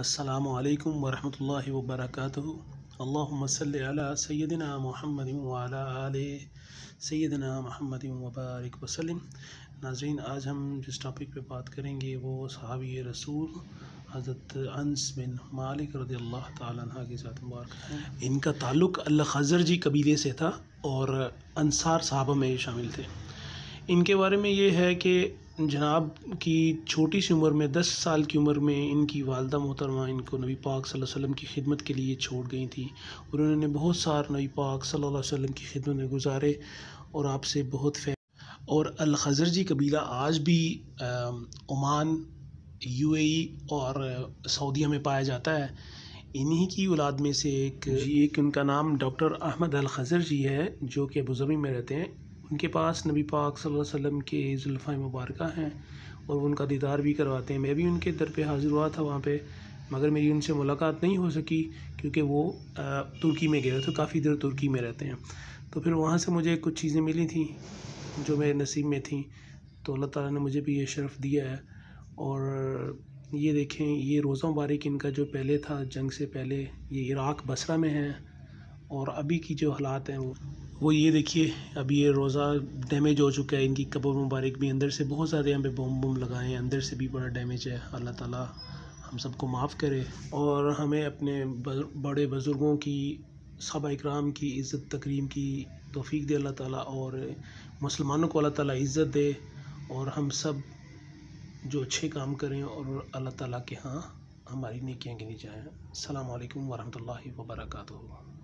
السلام علیکم ورحمۃ اللہ وبرکاتہ اللہم صلی علیہ سیدنا محمد سیدنا محمد وبارک وسلم ناظرین آج ہم جس ٹاپک پہ بات کریں گے وہ صحابی رسول حضرت انس بن مالک رضی اللہ تعالیٰ عنہ کے ساتھ مبارک ان کا تعلق اللہ خزر جی قبیلے سے تھا اور انصار صحابہ میں شامل تھے ان کے بارے میں یہ ہے کہ جناب کی چھوٹی سی عمر میں دس سال کی عمر میں ان کی والدہ محترمہ ان کو نبی پاک صلی اللہ علیہ وسلم کی خدمت کے لیے چھوڑ گئی تھیں اور انہوں نے بہت سار نبی پاک صلی اللہ علیہ وسلم کی خدمت میں گزارے اور آپ سے بہت فیم اور الخذر جی قبیلہ آج بھی عمان یو اے ای اور سعودیہ میں پایا جاتا ہے انہی کی اولاد میں سے ایک جی، ایک ان کا نام ڈاکٹر احمد الخضر جی ہے جو کہ ابوظبی میں رہتے ہیں ان کے پاس نبی پاک صلی اللہ علیہ وسلم کے ذوالفہ مبارکہ ہیں اور وہ ان کا دیدار بھی کرواتے ہیں میں بھی ان کے در پہ حاضر ہوا تھا وہاں پہ مگر میری ان سے ملاقات نہیں ہو سکی کیونکہ وہ ترکی میں گئے تھے کافی دیر ترکی میں رہتے ہیں تو پھر وہاں سے مجھے کچھ چیزیں ملی تھیں جو میرے نصیب میں تھیں تو اللہ تعالیٰ نے مجھے بھی یہ شرف دیا ہے اور یہ دیکھیں یہ روزہ مبارک ان کا جو پہلے تھا جنگ سے پہلے یہ عراق بصرہ میں ہے اور ابھی کی جو حالات ہیں وہ وہ یہ دیکھیے ابھی یہ روزہ ڈیمیج ہو چکا ہے ان کی قبر مبارک بھی اندر سے بہت زیادہ ہم پہ بوم بوم لگائیں اندر سے بھی بڑا ڈیمیج ہے اللہ تعالیٰ ہم سب کو معاف کرے اور ہمیں اپنے بڑے بزرگوں کی صحابہ اکرام کی عزت تکریم کی توفیق دے اللہ تعالیٰ اور مسلمانوں کو اللہ تعالیٰ عزت دے اور ہم سب جو اچھے کام کریں اور اللہ تعالیٰ کے ہاں ہماری نیکیاں گنی جائیں السلام علیکم ورحمۃ اللہ وبرکاتہ